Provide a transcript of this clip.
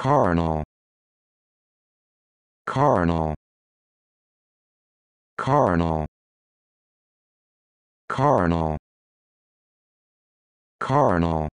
carnal carnal carnal carnal carnal